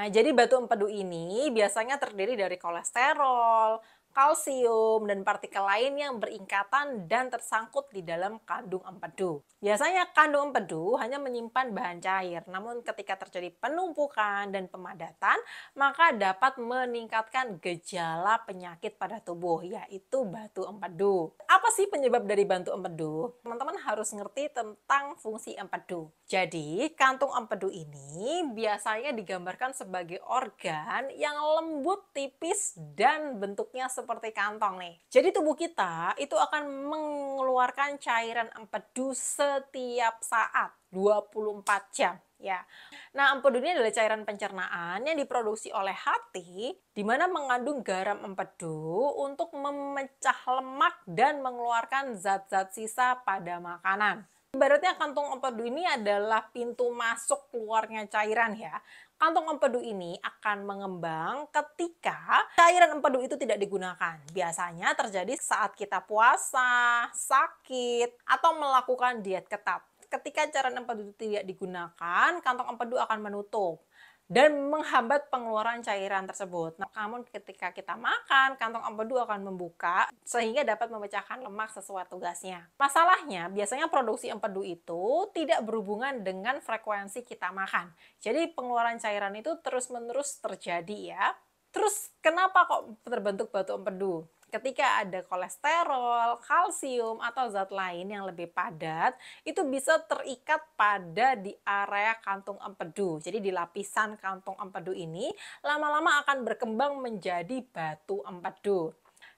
Nah, jadi batu empedu ini biasanya terdiri dari kolesterol, kalsium, dan partikel lain yang berikatan dan tersangkut di dalam kandung empedu. Biasanya kandung empedu hanya menyimpan bahan cair, namun ketika terjadi penumpukan dan pemadatan, maka dapat meningkatkan gejala penyakit pada tubuh, yaitu batu empedu apa sih penyebab dari bantu empedu? Teman-teman harus ngerti tentang fungsi empedu. Jadi, kantung empedu ini biasanya digambarkan sebagai organ yang lembut, tipis, dan bentuknya seperti kantong nih. Jadi tubuh kita itu akan mengeluarkan cairan empedu setiap saat, 24 jam. Ya. Nah, empedu ini adalah cairan pencernaan yang diproduksi oleh hati di mana mengandung garam empedu untuk memecah lemak dan mengeluarkan zat-zat sisa pada makanan. Ibaratnya kantung empedu ini adalah pintu masuk keluarnya cairan ya. Kantung empedu ini akan mengembang ketika cairan empedu itu tidak digunakan. Biasanya terjadi saat kita puasa, sakit, atau melakukan diet ketat ketika cairan empedu tidak digunakan, kantong empedu akan menutup dan menghambat pengeluaran cairan tersebut. Nah, namun ketika kita makan, kantong empedu akan membuka sehingga dapat memecahkan lemak sesuai tugasnya. Masalahnya, biasanya produksi empedu itu tidak berhubungan dengan frekuensi kita makan. Jadi pengeluaran cairan itu terus-menerus terjadi ya. Terus kenapa kok terbentuk batu empedu? Ketika ada kolesterol, kalsium, atau zat lain yang lebih padat, itu bisa terikat pada di area kantung empedu. Jadi di lapisan kantung empedu ini, lama-lama akan berkembang menjadi batu empedu.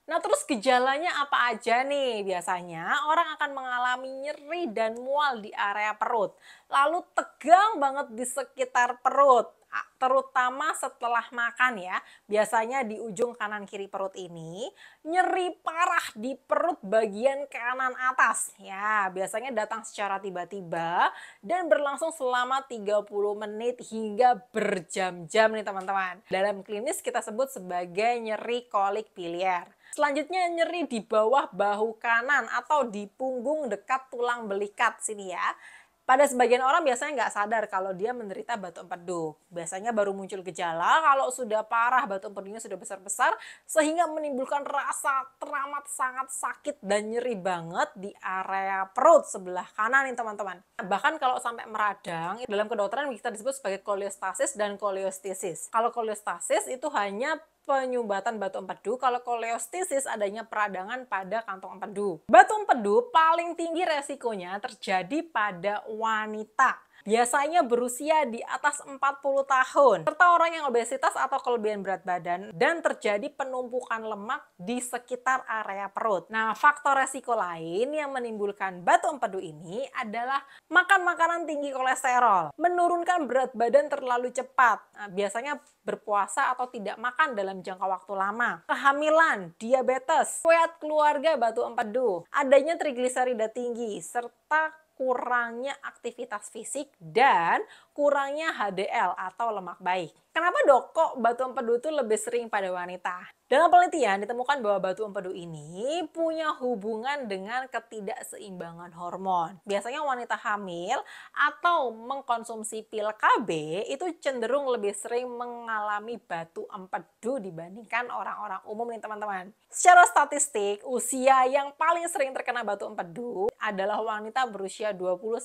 Nah, terus gejalanya apa aja nih? Biasanya orang akan mengalami nyeri dan mual di area perut, lalu tegang banget di sekitar perut terutama setelah makan ya. Biasanya di ujung kanan kiri perut ini nyeri parah di perut bagian kanan atas. Ya, biasanya datang secara tiba-tiba dan berlangsung selama 30 menit hingga berjam-jam nih teman-teman. Dalam klinis kita sebut sebagai nyeri kolik biliar. Selanjutnya nyeri di bawah bahu kanan atau di punggung dekat tulang belikat sini ya. Pada sebagian orang biasanya nggak sadar kalau dia menderita batu empedu. Biasanya baru muncul gejala kalau sudah parah batu empedunya sudah besar-besar sehingga menimbulkan rasa teramat sangat sakit dan nyeri banget di area perut sebelah kanan nih teman-teman. Bahkan kalau sampai meradang, dalam kedokteran kita disebut sebagai koliostasis dan koliostesis. Kalau koliostasis itu hanya penyumbatan batu empedu, kalau koleostesis adanya peradangan pada kantong empedu. Batu empedu paling tinggi resikonya terjadi pada wanita biasanya berusia di atas 40 tahun, serta orang yang obesitas atau kelebihan berat badan dan terjadi penumpukan lemak di sekitar area perut. Nah, faktor resiko lain yang menimbulkan batu empedu ini adalah makan makanan tinggi kolesterol, menurunkan berat badan terlalu cepat, nah, biasanya berpuasa atau tidak makan dalam jangka waktu lama, kehamilan, diabetes, kuat keluarga batu empedu, adanya trigliserida tinggi, serta kurangnya aktivitas fisik dan kurangnya HDL atau lemak baik. Kenapa dok kok batu empedu itu lebih sering pada wanita? Dalam penelitian ditemukan bahwa batu empedu ini punya hubungan dengan ketidakseimbangan hormon. Biasanya wanita hamil atau mengkonsumsi pil KB itu cenderung lebih sering mengalami batu empedu dibandingkan orang-orang umum nih teman-teman. Secara statistik, usia yang paling sering terkena batu empedu adalah wanita berusia 20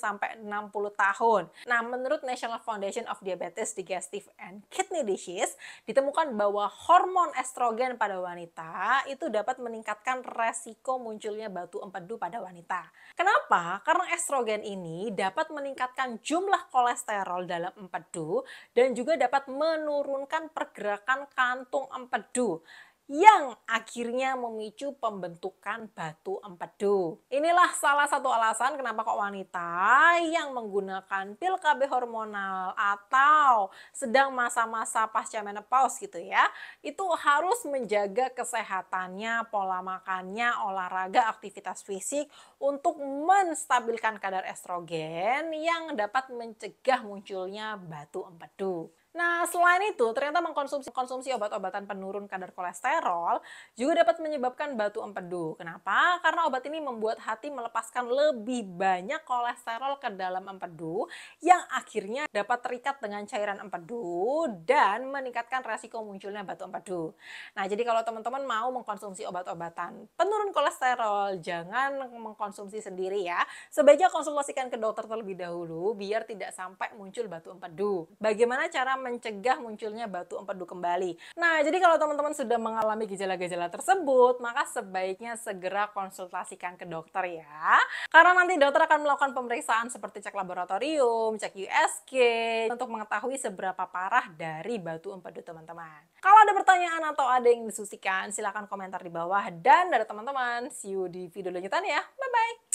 60 tahun. Nah, menurut National Foundation of Diabetes Digestive and kidney disease, ditemukan bahwa hormon estrogen pada wanita itu dapat meningkatkan resiko munculnya batu empedu pada wanita. Kenapa? Karena estrogen ini dapat meningkatkan jumlah kolesterol dalam empedu dan juga dapat menurunkan pergerakan kantung empedu yang akhirnya memicu pembentukan batu empedu. Inilah salah satu alasan kenapa kok wanita yang menggunakan pil KB hormonal atau sedang masa-masa pasca menopause gitu ya, itu harus menjaga kesehatannya, pola makannya, olahraga, aktivitas fisik untuk menstabilkan kadar estrogen yang dapat mencegah munculnya batu empedu. Nah, selain itu, ternyata mengkonsumsi konsumsi obat-obatan penurun kadar kolesterol juga dapat menyebabkan batu empedu. Kenapa? Karena obat ini membuat hati melepaskan lebih banyak kolesterol ke dalam empedu yang akhirnya dapat terikat dengan cairan empedu dan meningkatkan resiko munculnya batu empedu. Nah, jadi kalau teman-teman mau mengkonsumsi obat-obatan penurun kolesterol, jangan mengkonsumsi sendiri ya. Sebaiknya konsultasikan ke dokter terlebih dahulu biar tidak sampai muncul batu empedu. Bagaimana cara mencegah munculnya batu empedu kembali. Nah, jadi kalau teman-teman sudah mengalami gejala-gejala tersebut, maka sebaiknya segera konsultasikan ke dokter ya. Karena nanti dokter akan melakukan pemeriksaan seperti cek laboratorium, cek USG, untuk mengetahui seberapa parah dari batu empedu teman-teman. Kalau ada pertanyaan atau ada yang disusikan, silahkan komentar di bawah. Dan dari teman-teman, see you di video lanjutan ya. Bye-bye!